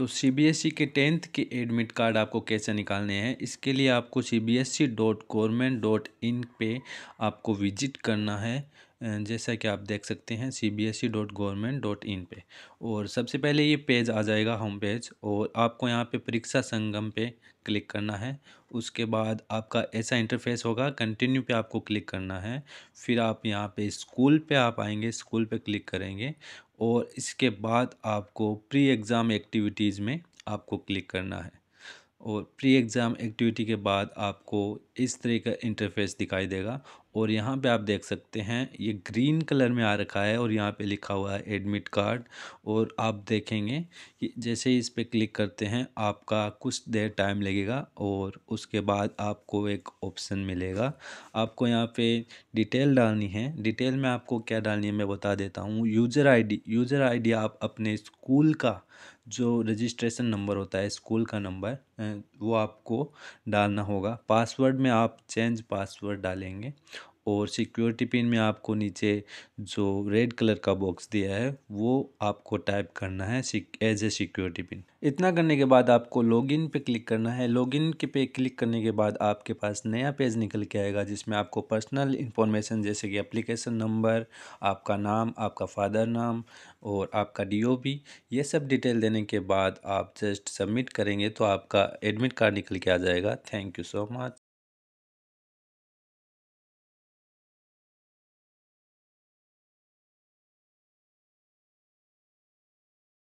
तो CBSE e के tenth के एडमिट कार्ड आपको कैसे निकालने हैं इसके लिए आपको C B S E dot government dot in पर आपको विजिट करना है जैसा कि आप देख सकते हैं C B S E dot government dot in पर और सबसे पहले ये पेज आ जाएगा होम पेज और आपको यहाँ पे परीक्षा संगम पे क्लिक करना है उसके बाद आपका ऐसा इंटरफेस होगा कंटिन्यू पे आपको क्लिक करना है फिर आप यहाँ पे स्कूल पे आप आएंगे स्कूल पे क्लिक करेंगे और इसके बाद आपको प्री एग्ज़ाम एक्टिविटीज़ में आपको क्लिक करना है और प्री एग्ज़ाम एक्टिविटी के बाद आपको इस तरह का इंटरफेस दिखाई देगा और यहाँ पे आप देख सकते हैं ये ग्रीन कलर में आ रखा है और यहाँ पे लिखा हुआ है एडमिट कार्ड और आप देखेंगे कि जैसे इस पर क्लिक करते हैं आपका कुछ देर टाइम लगेगा और उसके बाद आपको एक ऑप्शन मिलेगा आपको यहाँ पे डिटेल डालनी है डिटेल में आपको क्या डालनी है मैं बता देता हूँ यूज़र आई यूज़र आई आप अपने स्कूल का जो रजिस्ट्रेशन नंबर होता है स्कूल का नंबर वो आपको डालना होगा पासवर्ड में आप चेंज पासवर्ड डालेंगे और सिक्योरिटी पिन में आपको नीचे जो रेड कलर का बॉक्स दिया है वो आपको टाइप करना है एज ए सिक्योरिटी पिन इतना करने के बाद आपको लॉगिन पे क्लिक करना है लॉगिन के पे क्लिक करने के बाद आपके पास नया पेज निकल के आएगा जिसमें आपको पर्सनल इन्फॉर्मेशन जैसे कि एप्लीकेशन नंबर आपका नाम आपका फादर नाम और आपका डी ये सब डिटेल देने के बाद आप जस्ट सबमिट करेंगे तो आपका एडमिट कार्ड निकल के आ जाएगा थैंक यू सो मच